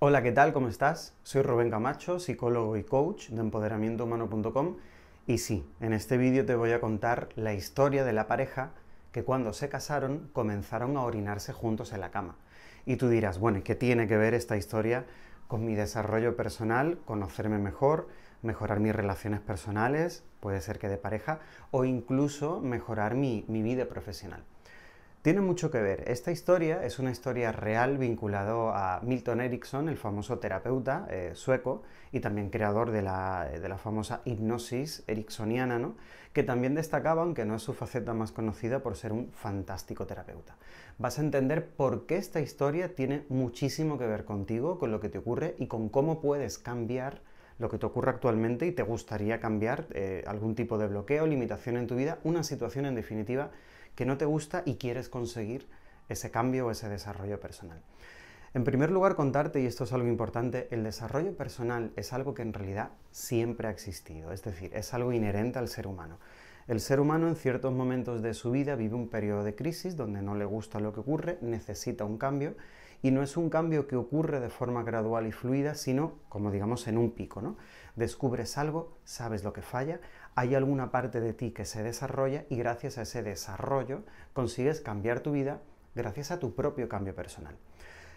Hola, ¿qué tal? ¿Cómo estás? Soy Rubén Camacho, psicólogo y coach de empoderamientohumano.com y sí, en este vídeo te voy a contar la historia de la pareja que cuando se casaron comenzaron a orinarse juntos en la cama. Y tú dirás, bueno, qué tiene que ver esta historia con mi desarrollo personal, conocerme mejor, mejorar mis relaciones personales, puede ser que de pareja, o incluso mejorar mi, mi vida profesional? Tiene mucho que ver. Esta historia es una historia real vinculada a Milton Erickson, el famoso terapeuta eh, sueco y también creador de la, famosa hipnosis ericksoniana, ¿no? que también destacaba, aunque no es su faceta más conocida, por ser un fantástico terapeuta. Vas a entender por qué esta historia tiene muchísimo que ver contigo, con lo que te ocurre y con cómo puedes cambiar lo que te ocurre actualmente y te gustaría cambiar eh, algún tipo de bloqueo, limitación en tu vida, una situación en definitiva que no te gusta y quieres conseguir ese cambio o ese desarrollo personal. En primer lugar, contarte, y esto es algo importante, el desarrollo personal es algo que en realidad siempre ha existido, es decir, es algo inherente al ser humano. El ser humano en ciertos momentos de su vida vive un periodo de crisis donde no le gusta lo que ocurre, necesita un cambio, y no es un cambio que ocurre de forma gradual y fluida, sino como digamos en un pico, ¿no? Descubres algo, sabes lo que falla, hay alguna parte de ti que se desarrolla y gracias a ese desarrollo consigues cambiar tu vida gracias a tu propio cambio personal.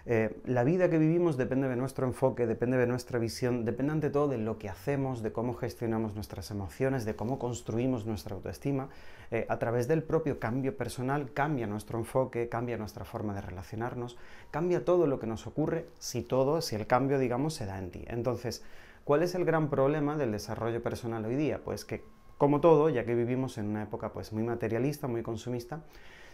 Eh, la vida que vivimos depende de nuestro enfoque, depende de nuestra visión, depende ante todo de lo que hacemos, de cómo gestionamos nuestras emociones, de cómo construimos nuestra autoestima. Eh, a través del propio cambio personal cambia nuestro enfoque, cambia nuestra forma de relacionarnos, cambia todo lo que nos ocurre si todo, si el cambio, digamos, se da en ti. Entonces, ¿Cuál es el gran problema del desarrollo personal hoy día? Pues que, como todo, ya que vivimos en una época pues, muy materialista, muy consumista,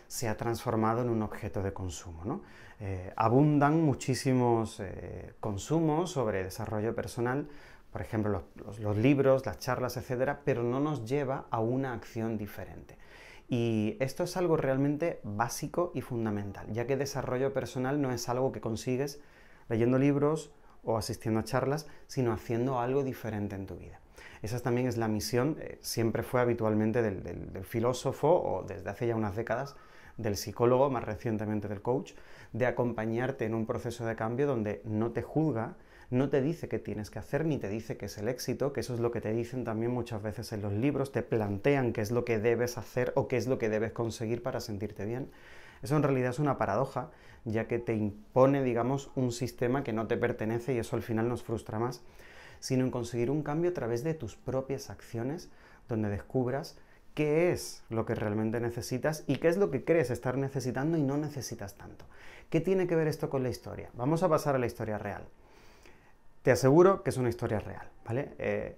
se ha transformado en un objeto de consumo. Eh, abundan muchísimos eh, consumos sobre desarrollo personal, por ejemplo, los, los, libros, las charlas, etcétera, pero no nos lleva a una acción diferente. Y esto es algo realmente básico y fundamental, ya que desarrollo personal no es algo que consigues leyendo libros, o asistiendo a charlas, sino haciendo algo diferente en tu vida. Esa también es la misión, eh, siempre fue habitualmente del, del filósofo o desde hace ya unas décadas del psicólogo, más recientemente del coach, de acompañarte en un proceso de cambio donde no te juzga, no te dice qué tienes que hacer ni te dice qué es el éxito, que eso es lo que te dicen también muchas veces en los libros, te plantean qué es lo que debes hacer o qué es lo que debes conseguir para sentirte bien, eso en realidad es una paradoja, ya que te impone, digamos, un sistema que no te pertenece y eso al final nos frustra más, sino en conseguir un cambio a través de tus propias acciones, donde descubras qué es lo que realmente necesitas y qué es lo que crees estar necesitando y no necesitas tanto. ¿Qué tiene que ver esto con la historia? Vamos a pasar a la historia real. Te aseguro que es una historia real, ¿vale? Eh,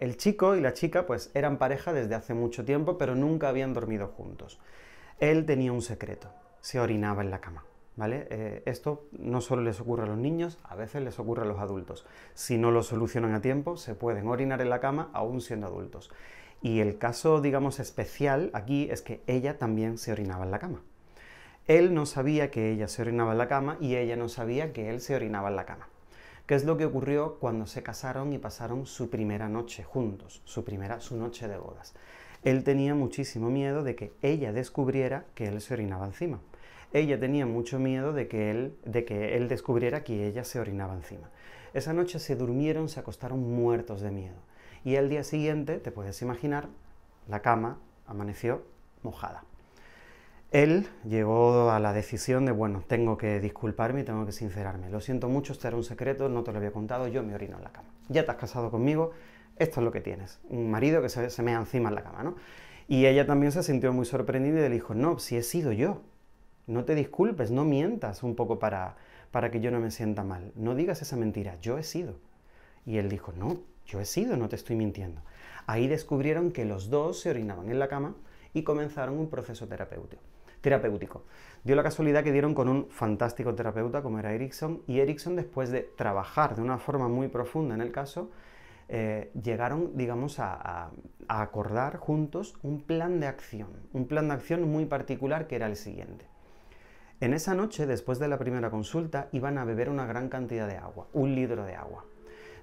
el chico y la chica pues eran pareja desde hace mucho tiempo, pero nunca habían dormido juntos. Él tenía un secreto, se orinaba en la cama. ¿Vale? Eh, esto no solo les ocurre a los niños, a veces les ocurre a los adultos. Si no lo solucionan a tiempo, se pueden orinar en la cama aún siendo adultos. Y el caso, digamos, especial aquí es que ella también se orinaba en la cama. Él no sabía que ella se orinaba en la cama y ella no sabía que él se orinaba en la cama. ¿Qué es lo que ocurrió cuando se casaron y pasaron su primera noche juntos, su primera, su noche de bodas? Él tenía muchísimo miedo de que ella descubriera que él se orinaba encima. Ella tenía mucho miedo de que él, descubriera que ella se orinaba encima. Esa noche se durmieron, se acostaron muertos de miedo. Y al día siguiente, te puedes imaginar, la cama amaneció mojada. Él llegó a la decisión de, bueno, tengo que disculparme y tengo que sincerarme. Lo siento mucho, este era un secreto, no te lo había contado, yo me orino en la cama. Ya te has casado conmigo, esto es lo que tienes, un marido que se, se mea encima en la cama, ¿no? Y ella también se sintió muy sorprendida y le dijo, no, si he sido yo, no te disculpes, no mientas un poco para, que yo no me sienta mal, no digas esa mentira, yo he sido. Y él dijo, no, yo he sido, no te estoy mintiendo. Ahí descubrieron que los dos se orinaban en la cama y comenzaron un proceso terapéutico. terapéutico. Dio la casualidad que dieron con un fantástico terapeuta como era Erickson y Erickson después de trabajar de una forma muy profunda en el caso, eh, llegaron, digamos, a, acordar juntos un plan de acción, un plan de acción muy particular que era el siguiente. En esa noche, después de la primera consulta, iban a beber una gran cantidad de agua, un litro de agua.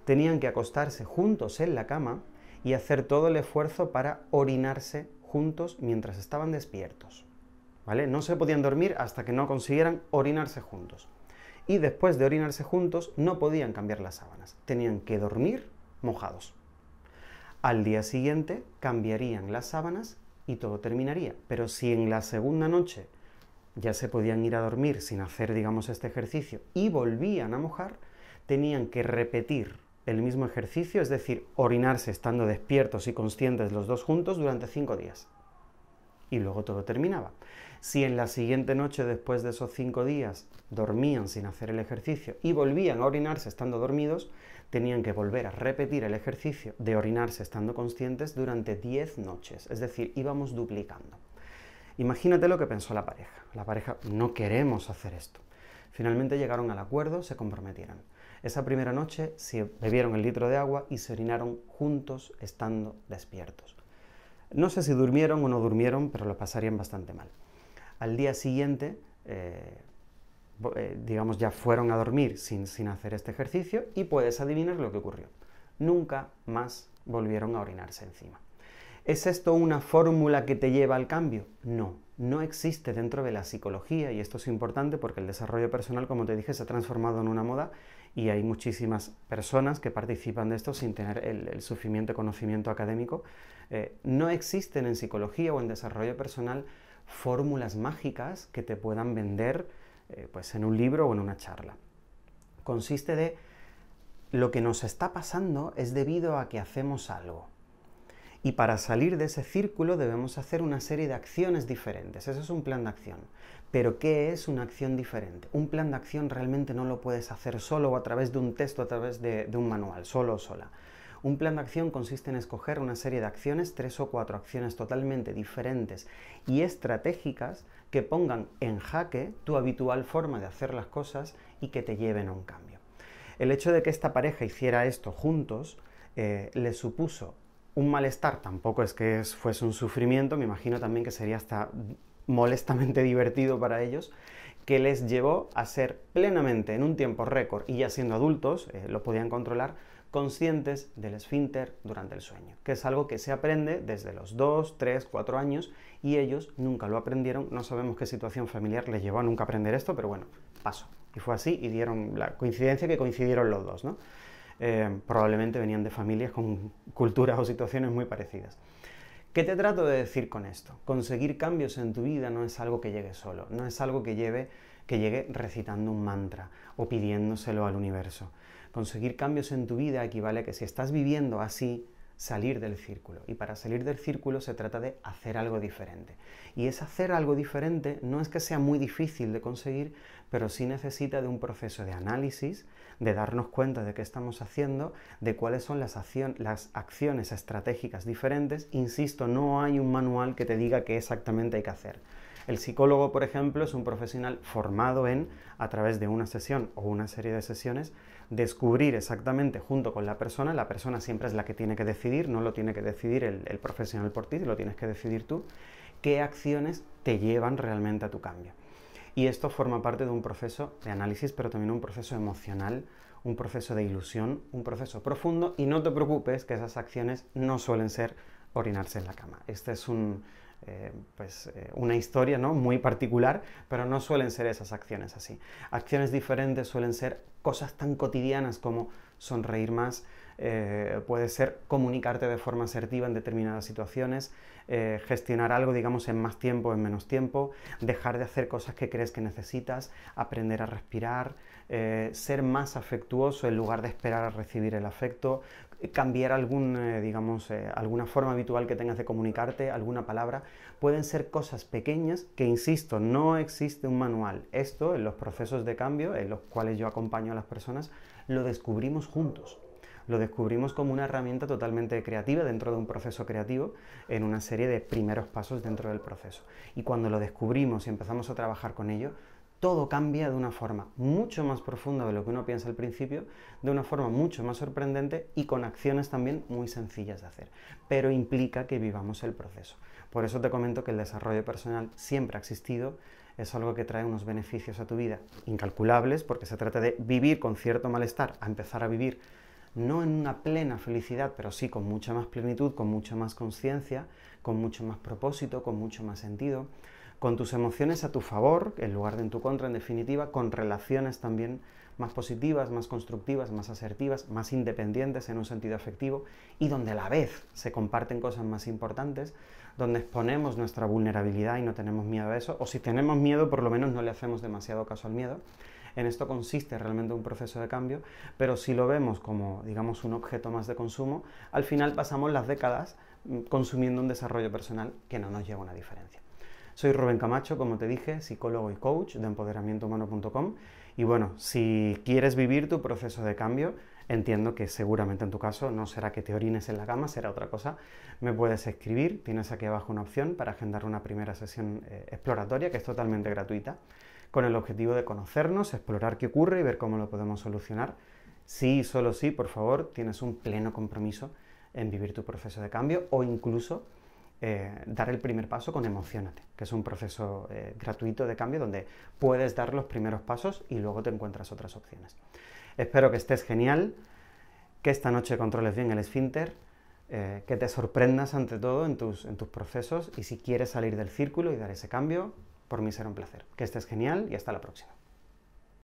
Tenían que acostarse juntos en la cama y hacer todo el esfuerzo para orinarse juntos mientras estaban despiertos. ¿Vale? No se podían dormir hasta que no consiguieran orinarse juntos. Y después de orinarse juntos, no podían cambiar las sábanas. Tenían que dormir mojados. Al día siguiente cambiarían las sábanas y todo terminaría. Pero si en la segunda noche ya se podían ir a dormir sin hacer, digamos, este ejercicio y volvían a mojar, tenían que repetir el mismo ejercicio, es decir, orinarse estando despiertos y conscientes los dos juntos durante cinco días. Y luego todo terminaba. Si en la siguiente noche, después de esos cinco días, dormían sin hacer el ejercicio y volvían a orinarse estando dormidos, tenían que volver a repetir el ejercicio de orinarse estando conscientes durante 10 noches, es decir, íbamos duplicando. Imagínate lo que pensó la pareja. La pareja, no queremos hacer esto. Finalmente llegaron al acuerdo, se comprometieron. Esa primera noche se bebieron el litro de agua y se orinaron juntos estando despiertos. No sé si durmieron o no durmieron, pero lo pasarían bastante mal. Al día siguiente, eh, eh, digamos, ya fueron a dormir sin, hacer este ejercicio y puedes adivinar lo que ocurrió. Nunca más volvieron a orinarse encima. ¿Es esto una fórmula que te lleva al cambio? No, no existe dentro de la psicología y esto es importante porque el desarrollo personal, como te dije, se ha transformado en una moda y hay muchísimas personas que participan de esto sin tener el, sufrimiento suficiente conocimiento académico. Eh, no existen en psicología o en desarrollo personal fórmulas mágicas que te puedan vender eh, pues en un libro o en una charla. Consiste de lo que nos está pasando es debido a que hacemos algo. Y para salir de ese círculo debemos hacer una serie de acciones diferentes. Eso es un plan de acción. Pero ¿qué es una acción diferente? Un plan de acción realmente no lo puedes hacer solo o a través de un texto, a través de, de un manual, solo o sola. Un plan de acción consiste en escoger una serie de acciones, tres o cuatro acciones totalmente diferentes y estratégicas que pongan en jaque tu habitual forma de hacer las cosas y que te lleven a un cambio. El hecho de que esta pareja hiciera esto juntos eh, les supuso un malestar, tampoco es que fuese un sufrimiento, me imagino también que sería hasta molestamente divertido para ellos, que les llevó a ser plenamente en un tiempo récord y ya siendo adultos, eh, lo podían controlar, conscientes del esfínter durante el sueño, que es algo que se aprende desde los 2, 3, 4 años y ellos nunca lo aprendieron, no sabemos qué situación familiar les llevó a nunca aprender esto, pero bueno, pasó. Y fue así y dieron la coincidencia que coincidieron los dos, ¿no? Eh, probablemente venían de familias con culturas o situaciones muy parecidas. ¿Qué te trato de decir con esto? Conseguir cambios en tu vida no es algo que llegue solo, no es algo que lleve que llegue recitando un mantra o pidiéndoselo al universo. Conseguir cambios en tu vida equivale a que si estás viviendo así, salir del círculo. Y para salir del círculo se trata de hacer algo diferente. Y ese hacer algo diferente no es que sea muy difícil de conseguir, pero sí necesita de un proceso de análisis, de darnos cuenta de qué estamos haciendo, de cuáles son las, las acciones estratégicas diferentes. Insisto, no hay un manual que te diga qué exactamente hay que hacer. El psicólogo, por ejemplo, es un profesional formado en, a través de una sesión o una serie de sesiones, descubrir exactamente junto con la persona, la persona siempre es la que tiene que decidir, no lo tiene que decidir el, profesional por ti, lo tienes que decidir tú, qué acciones te llevan realmente a tu cambio. Y esto forma parte de un proceso de análisis, pero también un proceso emocional, un proceso de ilusión, un proceso profundo y no te preocupes que esas acciones no suelen ser orinarse en la cama. Este es un, eh, pues, eh, una historia ¿no? muy particular, pero no suelen ser esas acciones así. Acciones diferentes suelen ser cosas tan cotidianas como sonreír más, eh, puede ser comunicarte de forma asertiva en determinadas situaciones, gestionar algo, digamos, en más tiempo o en menos tiempo, dejar de hacer cosas que crees que necesitas, aprender a respirar, ser más afectuoso en lugar de esperar a recibir el afecto, cambiar algún, eh, digamos, eh, alguna forma habitual que tengas de comunicarte, alguna palabra. Pueden ser cosas pequeñas que, insisto, no existe un manual. Esto, en los procesos de cambio, en los cuales yo acompaño a las personas, lo descubrimos juntos. Lo descubrimos como una herramienta totalmente creativa dentro de un proceso creativo, en una serie de primeros pasos dentro del proceso. Y cuando lo descubrimos y empezamos a trabajar con ello, todo cambia de una forma mucho más profunda de lo que uno piensa al principio, de una forma mucho más sorprendente y con acciones también muy sencillas de hacer, pero implica que vivamos el proceso. Por eso te comento que el desarrollo personal siempre ha existido, es algo que trae unos beneficios a tu vida incalculables, porque se trata de vivir con cierto malestar, a empezar a vivir no en una plena felicidad, pero sí con mucha más plenitud, con mucha más conciencia, con mucho más propósito, con mucho más sentido con tus emociones a tu favor, en lugar de en tu contra, en definitiva, con relaciones también más positivas, más constructivas, más asertivas, más independientes en un sentido afectivo y donde a la vez se comparten cosas más importantes, donde exponemos nuestra vulnerabilidad y no tenemos miedo a eso, o si tenemos miedo, por lo menos no le hacemos demasiado caso al miedo. En esto consiste realmente un proceso de cambio, pero si lo vemos como, digamos, un objeto más de consumo, al final pasamos las décadas mm, consumiendo un desarrollo personal que no nos lleva a una diferencia. Soy Rubén Camacho, como te dije, psicólogo y coach de empoderamientohumano.com. Y bueno, si quieres vivir tu proceso de cambio, entiendo que seguramente en tu caso no será que te orines en la cama, será otra cosa. Me puedes escribir, tienes aquí abajo una opción para agendar una primera sesión eh, exploratoria que es totalmente gratuita, con el objetivo de conocernos, explorar qué ocurre y ver cómo lo podemos solucionar. Sí solo sí, por favor, tienes un pleno compromiso en vivir tu proceso de cambio o incluso eh, dar el primer paso con Emocionate, que es un proceso eh, gratuito de cambio donde puedes dar los primeros pasos y luego te encuentras otras opciones. Espero que estés genial, que esta noche controles bien el esfínter, eh, que te sorprendas ante todo tus, en tus procesos y si quieres salir del círculo y dar ese cambio, por mí será un placer. Que estés genial y hasta la próxima.